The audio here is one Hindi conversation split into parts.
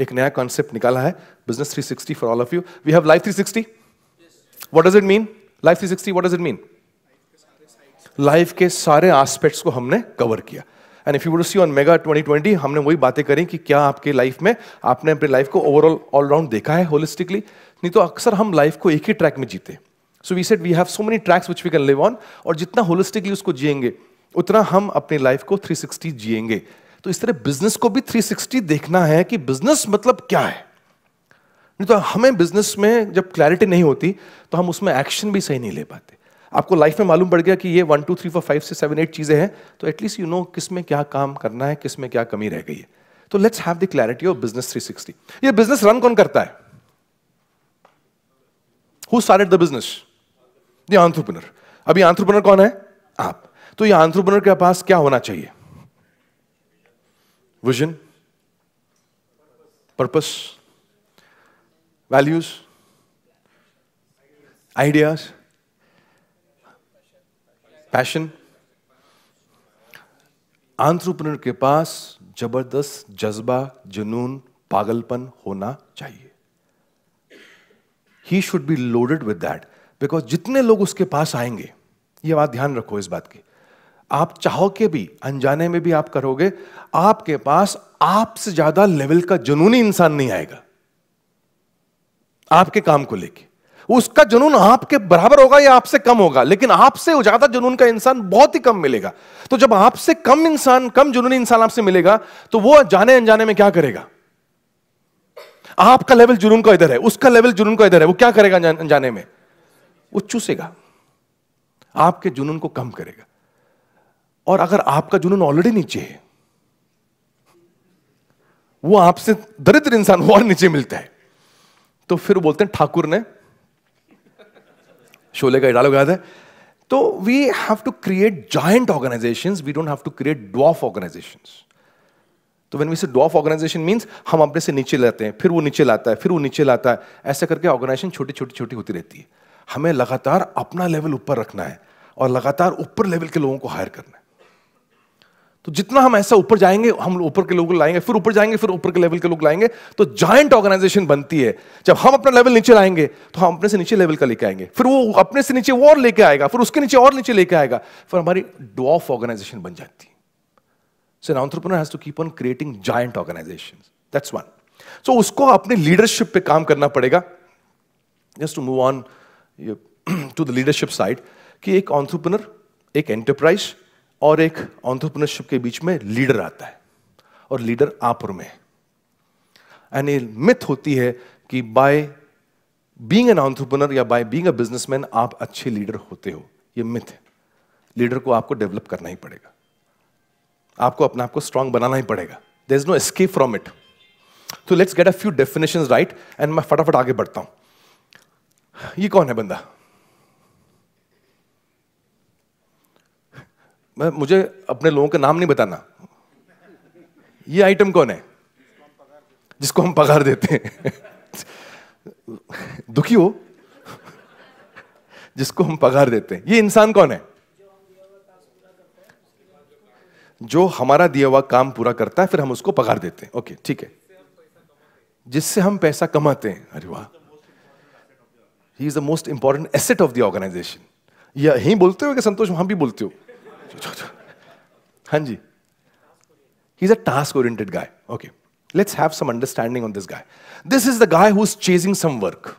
एक नया कॉन्सेप्ट निकाला है business 360 for all of you we have life 360 what does it mean life 360 what does it mean life के सारे एस्पेक्ट्स को हमने कवर किया and if you see on mega 2020 हमने वही बातें करी कि क्या आपके लाइफ में आपने अपने लाइफ को ओवरऑल ऑलराउंड देखा है होलिस्टिकली नहीं तो अक्सर हम लाइफ को एक ही ट्रैक में जीते so we set we have so many tracks which we can live on और जितना होलिस्टिकली उसको जिएंगे उतना हम अपनी लाइफ को 360 जिएंगे तो इस तरह बिजनेस को भी 360 देखना है कि बिजनेस मतलब क्या है नहीं तो हमें बिजनेस में जब क्लैरिटी नहीं होती तो हम उसमें एक्शन भी सही नहीं ले पाते आपको लाइफ में मालूम पड़ गया कि ये one two three four five से सेवन एट चीज़ें हैं तो एटलीस्ट यू नो किस में क्या काम करना है किस में क्या कमी रह गई है तो let's have the clarity of business 360 ये बिजनेस रन कौन करता है who started the business the entrepreneur अभी आंट्रप्रनर कौन है आप तो ये आंट्रप्रनर के पास क्या होना चाहिए vision purpose values ideas passion entrepreneur के पास जबरदस्त जज्बा जुनून पागलपन होना चाहिए he should be loaded with that because जितने लोग उसके पास आएंगे ये बात ध्यान रखो इस बात की आप चाहो के भी अनजाने में भी आप करोगे आपके पास आपसे ज्यादा लेवल का जुनूनी इंसान नहीं आएगा आपके काम को लेके उसका जुनून आपके बराबर होगा या आपसे कम होगा लेकिन आपसे ज्यादा जुनून का इंसान बहुत ही कम मिलेगा तो जब आपसे कम इंसान कम जुनूनी इंसान आपसे मिलेगा तो वो जाने अनजाने में क्या करेगा आपका लेवल जुनून का इधर है उसका लेवल जुनून का इधर है वो क्या करेगा अनजाने में वो चूसेगा आपके जुनून को कम करेगा और अगर आपका जुनून ऑलरेडी नीचे है वो आपसे दरिद्र इंसान और नीचे मिलता है तो फिर बोलते हैं ठाकुर ने शोले का इडाल याद तो we have to create giant organization we don't have to create dwarf organization तो when we say dwarf organisation means हम अपने से नीचे लाते हैं फिर वो नीचे लाता है फिर वो नीचे लाता है ऐसे करके ऑर्गेनाइजेशन छोटी छोटी छोटी होती रहती है हमें लगातार अपना लेवल ऊपर रखना है और लगातार ऊपर लेवल के लोगों को हायर करना है तो जितना हम ऐसा ऊपर जाएंगे हम ऊपर के लोग लाएंगे फिर ऊपर जाएंगे फिर ऊपर के लेवल के लोग लाएंगे तो जॉइंट ऑर्गेनाइजेशन बनती है जब हम अपना लेवल नीचे लाएंगे तो हम अपने से नीचे लेवल का लेके आएंगे फिर वो अपने से नीचे और लेके आएगा फिर उसके नीचे और नीचे लेके आएगा फिर हमारी डॉफ ऑर्गेनाइजेशन बन जाती है has to keep on creating giant organization that's one so उसको अपने लीडरशिप पे काम करना पड़ेगा just to move on to the leadership side कि एक ऑन्ट्रप्रनर एक एंटरप्राइज और एक ऑन्टरप्रनरशिप के बीच में लीडर आता है और लीडर आपर में एंड मिथ होती है कि बाय बीइंग एन ऑन्टरप्रनर या बाय बीइंग अ बिजनेसमैन आप अच्छे लीडर होते हो ये मिथ है लीडर को आपको डेवलप करना ही पड़ेगा आपको अपने आप को स्ट्रांग बनाना ही पड़ेगा there is no escape from it तो let's get a few definition right and मैं फटाफट आगे बढ़ता हूं ये कौन है बंदा मैं मुझे अपने लोगों का नाम नहीं बताना ये आइटम कौन है जिसको हम पगार देते हैं दुखी हो जिसको हम पगार देते हैं ये इंसान कौन है जो हमारा दिया हुआ काम पूरा करता है फिर हम उसको पगार देते हैं ओके ठीक है जिससे हम पैसा कमाते हैं अरे वाह he is the most important asset of the organization यही बोलते हो कि संतोष वहां भी बोलते हो Hanji. He's a task oriented guy. Okay. Let's have some understanding on this guy. This is the guy who's chasing some work.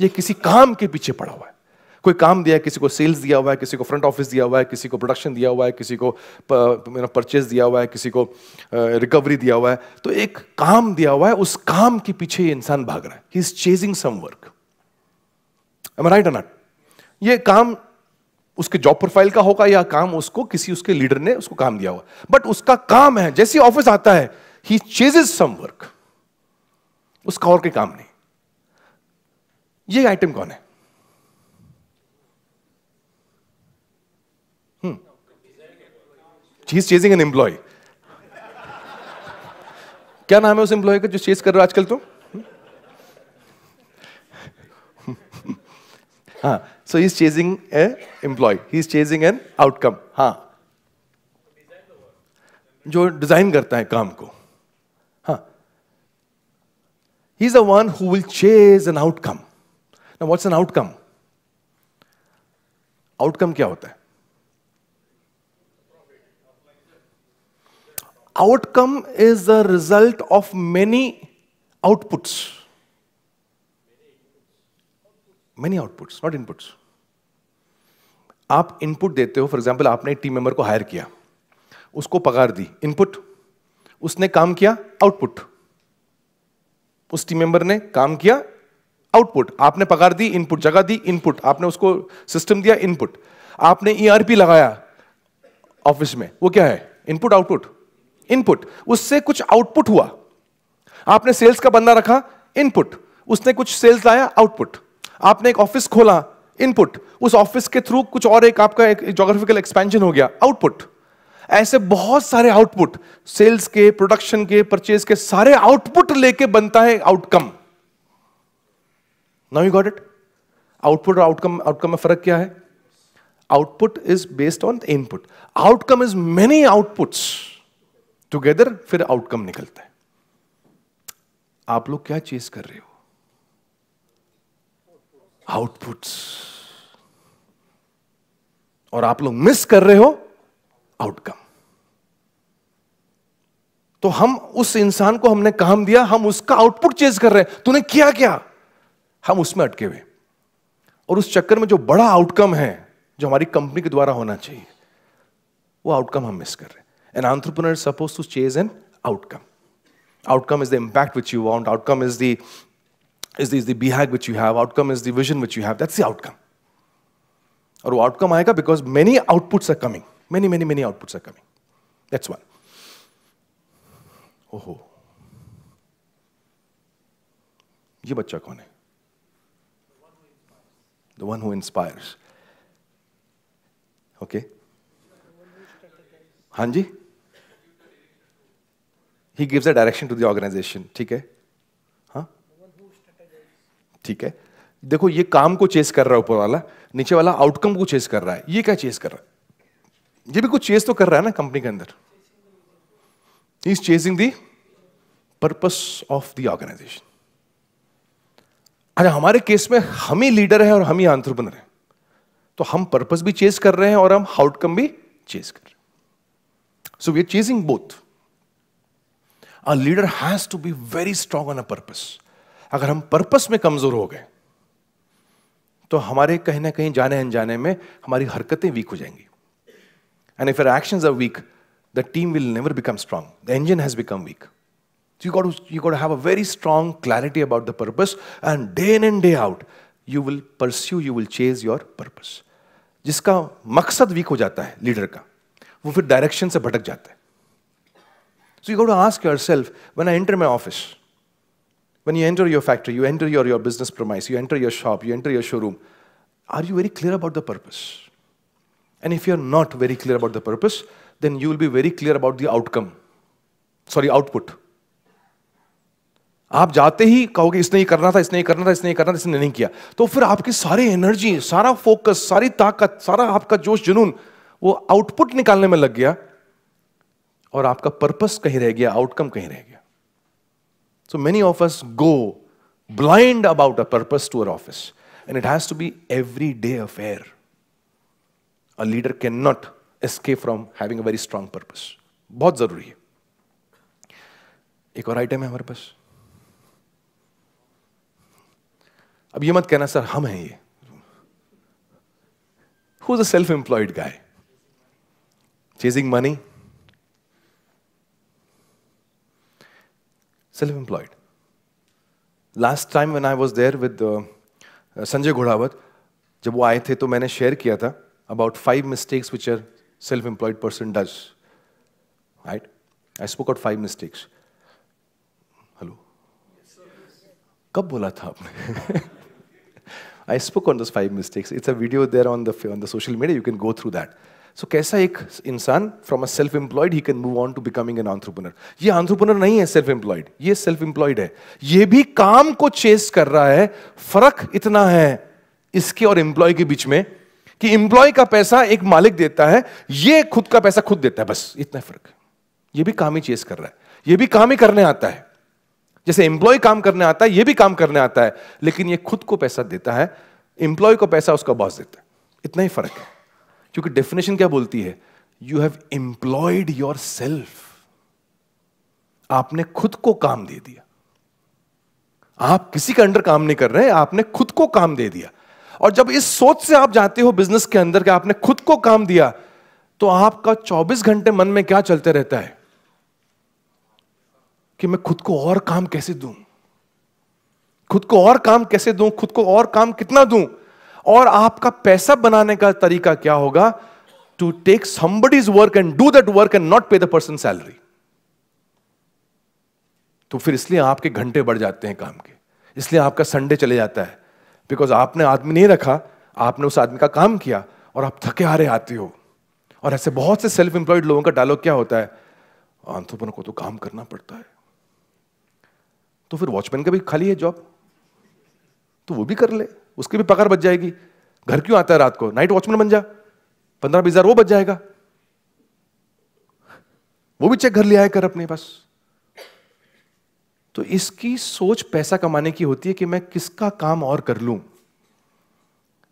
ये किसी काम के पीछे पड़ा हुआ है कोई काम दिया है किसी को सेल्स दिया हुआ है किसी को फ्रंट ऑफिस दिया हुआ है किसी को प्रोडक्शन दिया हुआ है किसी को परचेज दिया हुआ है किसी को रिकवरी दिया हुआ है तो एक काम दिया हुआ है उस काम के पीछे ये इंसान भाग रहा है he is chasing some work am right not ये काम उसके जॉब प्रोफाइल का होगा या काम उसको किसी उसके लीडर ने उसको काम दिया होगा बट उसका काम है जैसे ऑफिस आता है ही चेजेज सम वर्क उसका और कोई काम नहीं ये आइटम कौन है ही चेजिंग एन एम्प्लॉय क्या नाम है उस एम्प्लॉय का जो चेज कर रहा है आजकल तो हाँ so he is chasing a employee he is chasing an outcome हाँ जो डिजाइन करता है काम को हाँ he is a one who will chase an outcome ना व्हाट्स एन आउटकम आउटकम क्या होता है outcome is the result of many outputs many outputs not inputs आप इनपुट देते हो फॉर एग्जाम्पल आपने एक टीम मेंबर को हायर किया उसको पगार दी इनपुट उसने काम किया आउटपुट उस टीम मेंबर ने काम किया आउटपुट आपने पगार दी इनपुट जगह दी इनपुट आपने उसको सिस्टम दिया इनपुट आपने ईआरपी e लगाया ऑफिस में वो क्या है इनपुट आउटपुट इनपुट उससे कुछ आउटपुट हुआ आपने सेल्स का बंदा रखा इनपुट उसने कुछ सेल्स लाया आउटपुट आपने एक ऑफिस खोला इनपुट उस ऑफिस के थ्रू कुछ और एक आपका एक जोग्राफिकल एक्सपेंशन हो गया आउटपुट ऐसे बहुत सारे आउटपुट सेल्स के प्रोडक्शन के परचेज के सारे आउटपुट लेके बनता है outcome now you got it output और आउटकम आउटकम में फर्क क्या है output is based on input outcome is many outputs together फिर आउटकम निकलता है आप लोग क्या चीज कर रहे हो आउटपुट और आप लोग मिस कर रहे हो आउटकम तो हम उस इंसान को हमने काम दिया हम उसका आउटपुट चेज कर रहे हैं तूने किया क्या हम उसमें अटके हुए और उस चक्कर में जो बड़ा आउटकम है जो हमारी कंपनी के द्वारा होना चाहिए वो आउटकम हम मिस कर रहे हैं an entrepreneur suppose to chase an outcome outcome is the impact which you want outcome is the is the, is BHAG which you have, outcome is the vision which you have, that's the outcome. Or outcome aayega because many outputs are coming. Many, many, many outputs are coming. That's one. Oh ho. Ye bachcha kaun hai? The one who inspires. Okay. Hanji? He gives a direction to the organization. Okay. ठीक है देखो ये काम को चेस कर रहा है ऊपर वाला नीचे वाला आउटकम को चेस कर रहा है ये क्या चेस कर रहा है ये भी कुछ चेस तो कर रहा है ना कंपनी के अंदर is chasing the purpose of the organization अच्छा हमारे केस में हम ही लीडर है और हम ही रहे हैं तो हम पर्पस भी चेस कर रहे हैं और हम आउटकम भी चेस कर रहे हैं so we are chasing both a leader has to be very strong on a purpose अगर हम पर्पस में कमजोर हो गए तो हमारे कहीं ना कहीं जाने अनजाने में हमारी हरकतें वीक हो जाएंगी and if action are weak the team will never become strong the engine has become weak you got you got you got to have a very strong clarity the the purpose, and day in and day out, you will pursue, you जिसका मकसद वीक हो जाता है लीडर का वो फिर डायरेक्शन से भटक जाता है so you go ask yourself when I enter my office When you enter your factory, you enter your, your business premise, you enter your shop, you enter your showroom, are you very clear about the purpose? And if you're not very clear about the purpose, then you will be very clear about the outcome. Sorry, output. आप जाते ही कहोगे इसने ही करना था इसने ही करना था इसने ही करना था इसने नहीं किया तो फिर आपकी सारी एनर्जी सारा फोकस सारी ताकत सारा आपका जोश जुनून वो आउटपुट निकालने में लग गया और आपका पर्पस कहीं रह गया आउटकम कहीं रह गया So many of us go blind about a purpose to our office. And it has to be everyday affair. A leader cannot escape from having a very strong purpose. बहुत जरूरी है एक और आइटम है हमारे पास अब ये मत कहना सर हम हैं ये who is a self employed guy chasing money self-employed. Last time when I was there with uh, Sanjay Ghodawat जब वो आए थे तो मैंने शेयर किया था about five mistakes which are self employed person does right I spoke out five mistakes hello कब बोला था आपने I spoke on this five mistakes it's a video there on the on the social media you can go through that so कैसा एक इंसान from a self employed he can move on to becoming an entrepreneur ये आंट्रप्रनर नहीं है सेल्फ एम्प्लॉयड ये सेल्फ एम्प्लॉयड है ये भी काम को चेस कर रहा है फर्क इतना है इसके और एम्प्लॉय के बीच में कि एम्प्लॉय का पैसा एक मालिक देता है ये खुद का पैसा खुद देता है बस इतना फर्क ये भी काम ही चेस कर रहा है ये भी काम ही करने आता है जैसे एम्प्लॉय काम करने आता है ये भी काम करने आता है लेकिन ये खुद को पैसा देता है एम्प्लॉय को पैसा उसका बॉस देता है इतना ही फर्क है क्योंकि डेफिनेशन क्या बोलती है you have employed yourself आपने खुद को काम दे दिया आप किसी के अंडर काम नहीं कर रहे आपने खुद को काम दे दिया और जब इस सोच से आप जाते हो बिजनेस के अंदर कि आपने खुद को काम दिया तो आपका 24 घंटे मन में क्या चलते रहता है कि मैं खुद को और काम कैसे दूं खुद को और काम कैसे दूं खुद को और काम कितना दूं और आपका पैसा बनाने का तरीका क्या होगा to take somebody's work and do that work and not pay the person salary तो फिर इसलिए आपके घंटे बढ़ जाते हैं काम के इसलिए आपका संडे चले जाता है बिकॉज आपने आदमी नहीं रखा आपने उस आदमी का काम किया और आप थके हारे आते हो और ऐसे बहुत से सेल्फ एम्प्लॉयड लोगों का डायलॉग क्या होता है आंथोपन को तो काम करना पड़ता है तो फिर वॉचमैन का भी खाली है जॉब तो वो भी कर ले उसकी भी पकड़ बच जाएगी घर क्यों आता है रात को नाइट वॉचमैन बन जा पंद्रह बीस हजार वो बच जाएगा वो भी चेक घर ले आया कर अपने पास तो इसकी सोच पैसा कमाने की होती है कि मैं किसका काम और कर लूं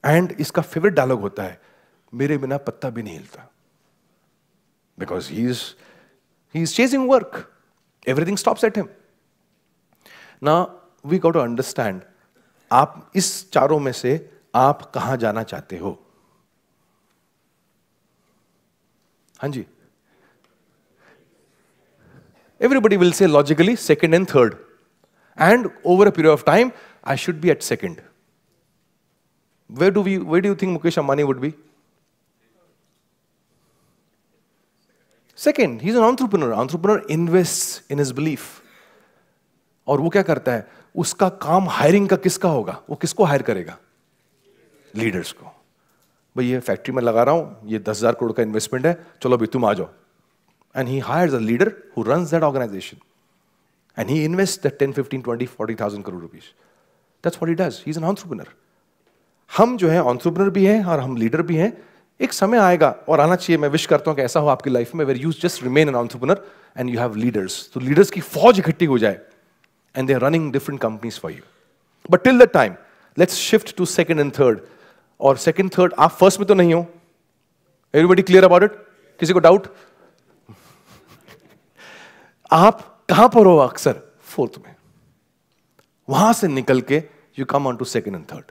एंड इसका फेवरेट डायलॉग होता है मेरे बिना पत्ता भी नहीं हिलता because he is he is chasing work everything stops at him ना वी गॉट टू अंडरस्टैंड आप इस चारों में से आप कहां जाना चाहते हो हाँ जी everybody will say logically second and third and over a period of time I should be at second way do we way do think Mukesh Ambani would be second he is an entrepreneur entrepreneur invest in his belief और वो क्या करता है उसका काम हायरिंग का किसका होगा वो किसको हायर करेगा लीडर्स को भाई ये फैक्ट्री में लगा रहा हूं ये दस हज़ार करोड़ का इन्वेस्टमेंट है चलो भाई तुम आ जाओ and he hire a leader who run that organisation and he invest that ten fifteen twenty forty thousand crore rupees that's what he does he is an entrepreneur हम जो है ऑन्ट्रप्रनर भी हैं और हम लीडर भी हैं एक समय आएगा और आना चाहिए मैं विश करता हूं कि ऐसा हो आपकी लाइफ में where you just remain an entrepreneur and you have leaders तो लीडर्स की फौज इकट्ठी हो जाए and they're running different companies for you. But till that time, let's shift to second and third. और सेकंड थर्ड आप फर्स्ट में तो नहीं हो एवरीबडी क्लियर अबाउट इट किसी को डाउट आप कहां पर हो अक्सर फोर्थ में वहां से निकल के you come on to second and third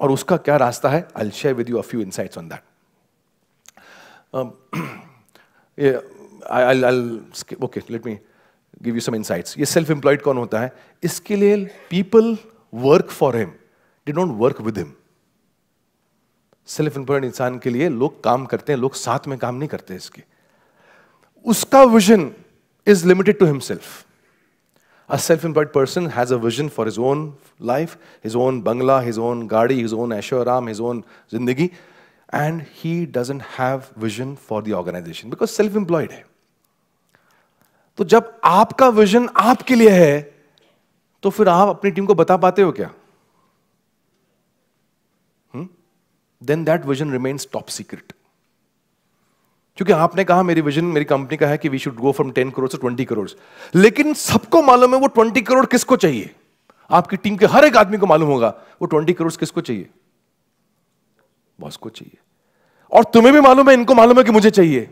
और उसका क्या रास्ता है I share with you a few insights on that I okay let me give you some insights ये सेल्फ एम्प्लॉयड कौन होता है इसके लिए people work for him they don't work with him self employed इंसान के लिए लोग काम करते हैं लोग साथ में काम नहीं करते इसके उसका vision is limited to himself A self employed person has a vision for his own life, his own bangla, his own gadi, his own ashwaram, his own zindagi, and he doesn't have vision for the organization because self employed. Hai. तो जब आपका विजन आपके लिए है तो फिर आप अपनी टीम को बता पाते हो क्या then that vision remains top secret क्योंकि आपने कहा मेरी विजन मेरी कंपनी का है कि we should go from ten crore से ट्वेंटी करोड़ लेकिन सबको मालूम है वो ट्वेंटी करोड़ किसको चाहिए आपकी टीम के हर एक आदमी को मालूम होगा वो ट्वेंटी करोड़ किसको चाहिए बॉस को चाहिए और तुम्हें भी मालूम है इनको मालूम है कि मुझे चाहिए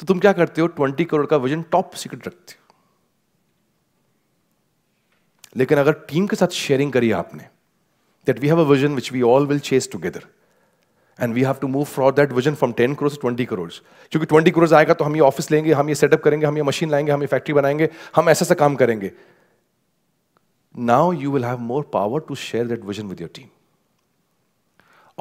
तो तुम क्या करते हो ट्वेंटी करोड़ का विजन टॉप सीक्रेट रखते हो लेकिन अगर टीम के साथ शेयरिंग करी आपने that we have a vision which we all will chase together and we have to move for that vision from ten crore twenty crore क्योंकि ट्वेंटी करोड़ आएगा तो हम ये ऑफिस लेंगे हम ये सेटअप करेंगे हम ये मशीन लाएंगे हम ये फैक्ट्री बनाएंगे हम ऐसा ऐसा काम करेंगे now you will have more power to share that vision with your team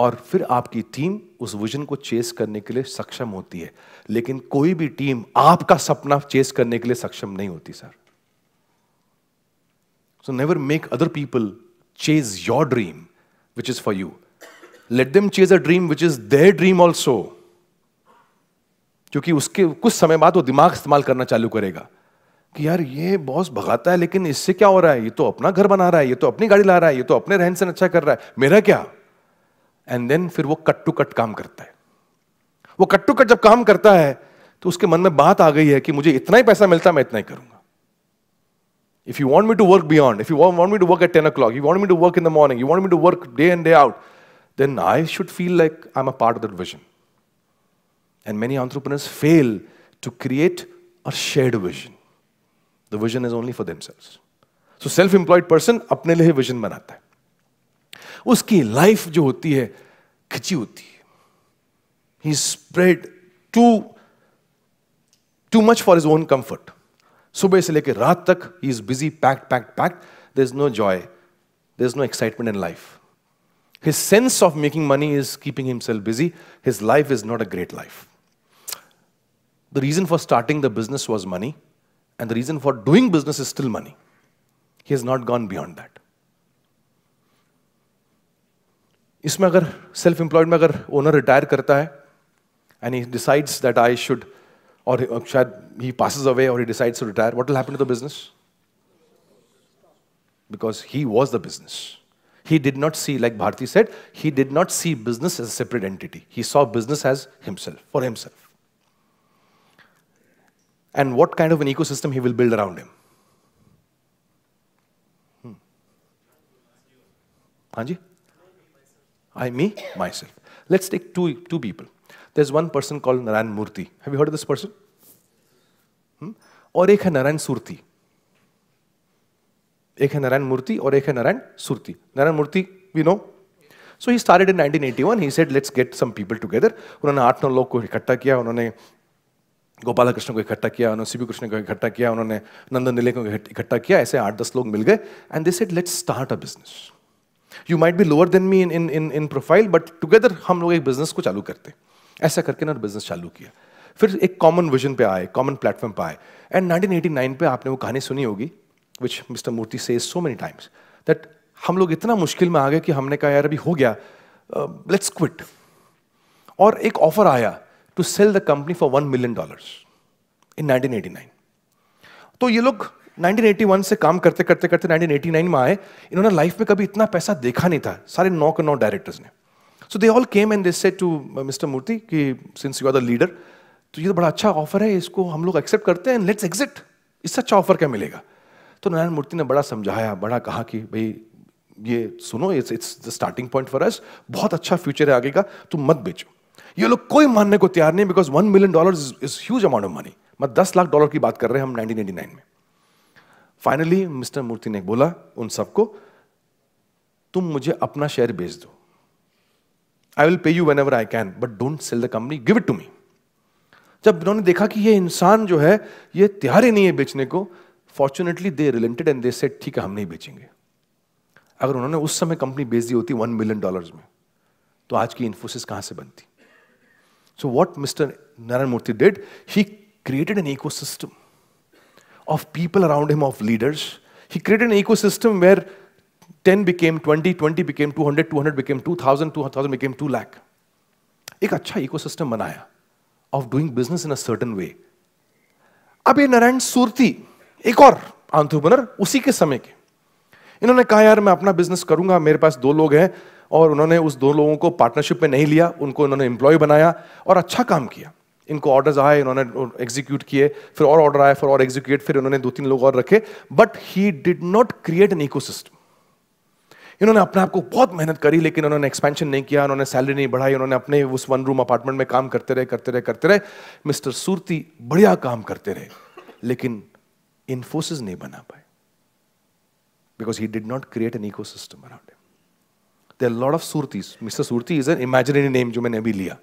और फिर आपकी टीम उस विजन को चेस करने के लिए सक्षम होती है लेकिन कोई भी टीम आपका सपना चेस करने के लिए सक्षम नहीं होती sir so never make other people chase your dream which is for you let them chase a dream which is their dream also क्योंकि उसके कुछ समय बाद वो दिमाग इस्तेमाल करना चालू करेगा कि यार ये बॉस भगाता है लेकिन इससे क्या हो रहा है ये तो अपना घर बना रहा है ये तो अपनी गाड़ी ला रहा है ये तो अपने रहन सहन अच्छा कर रहा है मेरा क्या एंड देन फिर वो कट टू कट काम करता है वो कट टू कट जब काम करता है तो उसके मन में बात आ गई है कि मुझे इतना ही पैसा मिलता मैं इतना ही करूंगा if you want me to work beyond if you want me to work at ten o'clock you want me to work in the morning you want me to work day and day out then I should feel like I am a part of that vision and many fail to create create a vision the vision is only for for themselves. So self employed person अपने लिए विजन बनाता है उसकी लाइफ जो होती है खिंची होती है he spread to too much for his own comfort सुबह से लेकर रात तक he is busy packed packed packed there is no joy His sense of making money is keeping himself busy. His life is not a great life. The reason for starting the business was money, and the reason for doing business is still money. He has not gone beyond that. इसमें अगर सेल्फ एम्प्लॉयड में अगर ओनर रिटायर करता है and he decides that I should और शायद ही पासिस अवे और he decides to retire what happen to the business because he was the business he did not see like Bharti set he did not see business as separate entity he saw business as himself for himself and what kind of an ecosystem he will build around him हाँ जी I, me, myself. Let's take two, two people. There's one person called Narayan Murthy. Have you heard of this person? Hmm? और एक एक है नारायण मूर्ति और एक है Narayana Surti Narayana Murthy we know so he started in 1981 he said let's get some people together उन्होंने आठ नौ लोग को इकट्ठा किया उन्होंने गोपाला कृष्ण को इकट्ठा किया उन्होंने सीबी कृष्ण को इकट्ठा किया उन्होंने नंदन को इकट्ठा किया ऐसे आठ दस लोग मिल गए and they said let's start a business you might be lower than me in in in profile but together हम लोग एक बिजनेस को चालू करते हैं ऐसा करके ना बिजनेस चालू किया फिर एक कॉमन विजन पे आए कॉमन प्लेटफॉर्म पे आए एंड 1989 पे आपने वो कहानी सुनी होगी विच मिस्टर मूर्ति से सो मेनी टाइम्स दैट हम लोग इतना मुश्किल में आ गए कि हमने कहा यार अभी हो गया लेट्स uh, क्विट और एक ऑफर आया to sell the company for one million dollars in 1989 तो ये लोग 1981 से काम करते करते करते 1989 में आए इन्होंने लाइफ में कभी इतना पैसा देखा नहीं था सारे नौ के नौ डायरेक्टर्स ने so they all came and this to mister Murthy कि since you are the leader तो ये तो बड़ा अच्छा ऑफर है इसको हम लोग एक्सेप्ट करते हैं लेट्स एग्जिट इससे अच्छा ऑफर क्या मिलेगा तो नारायण मूर्ति ने बड़ा समझाया बड़ा कहा कि भाई ये सुनो it's it's the starting point for us बहुत अच्छा फ्यूचर है आगे का तुम मत बेचो ये लोग कोई मानने को तैयार नहीं because one million dollar is huge amount of money मत दस लाख डॉलर की बात कर रहे हैं हम नाइनटीन में फाइनली मिस्टर मूर्ति ने बोला उन सबको तुम मुझे अपना शेयर बेच दो I will pay you whenever I can but don't sell the company give it to me जब उन्होंने देखा कि ये इंसान जो है ये तैयार ही नहीं है बेचने को fortunately they related and they said ठीक है हम नहीं बेचेंगे अगर उन्होंने उस समय कंपनी बेच दी होती वन मिलियन डॉलर में तो आज की इन्फोसिस कहां से बनती so what mister Narayana Murthy did he created an ecosystem of people around him, of leaders. He created an ecosystem where 10 became 20, 20 became 200, 200 became 2,000, 2,000 became 2 lakh. एक अच्छा इकोसिस्टम बनाया of doing business in a certain way अब ये नारायण सूर्ति एक और आंट्रप्रनर उसी के समय के इन्होंने कहा यार मैं अपना बिजनेस करूंगा मेरे पास दो लोग हैं और उन्होंने उस दो लोगों को पार्टनरशिप में नहीं लिया उनको उन्होंने एम्प्लॉय बनाया और अच्छा काम किया इनको ऑर्डर आए इन्होंने एग्जीक्यूट किए फिर और ऑर्डर आए फिर और एग्जीक्यूट फिर इन्होंने दो तीन लोग और रखे but he did not create an eco इन्होंने अपने आप को बहुत मेहनत करी लेकिन उन्होंने एक्सपेंशन नहीं किया उन्होंने सैलरी नहीं बढ़ाई उन्होंने अपने उस वन रूम अपार्टमेंट में काम करते रहे करते रहे करते रहे मिस्टर सूरती बढ़िया काम करते रहे लेकिन इन्फोसिस नहीं बना पाए because he did not create an ecosystem around lord of Surti mister Surti is an imaginary name जो मैंने अभी लिया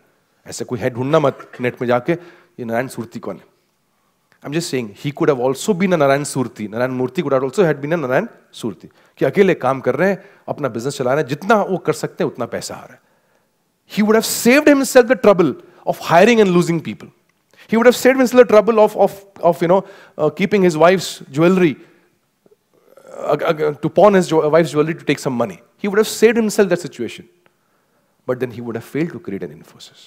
ऐसे कोई है ढूंढना मत नेट में जाके ये नारायण सूर्ति कौन है I am just saying he could have also been a Narayana Surti Narayana Murthy could also had been a Narayana Surti कि अकेले काम कर रहे हैं अपना बिजनेस चला रहे हैं जितना वो कर सकते हैं उतना पैसा आ रहा है he would have saved himself the trouble of hiring and losing people. He would have saved himself the trouble of, of, of you know, uh, keeping his wife's jewelry, uh, uh, to pawn his wife's jewelry to take some money. He would have saved himself that situation. But then he would have failed to create an Infosys.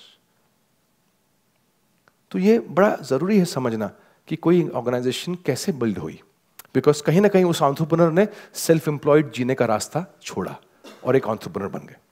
तो ये बड़ा ज़रूरी है समझना कि कोई ऑर्गेनाइजेशन कैसे बिल्ड हुई बिकॉज कहीं ना कहीं उस ऑन्ट्रप्रनर ने सेल्फ एम्प्लॉयड जीने का रास्ता छोड़ा और एक ऑन्ट्रप्रनर बन गए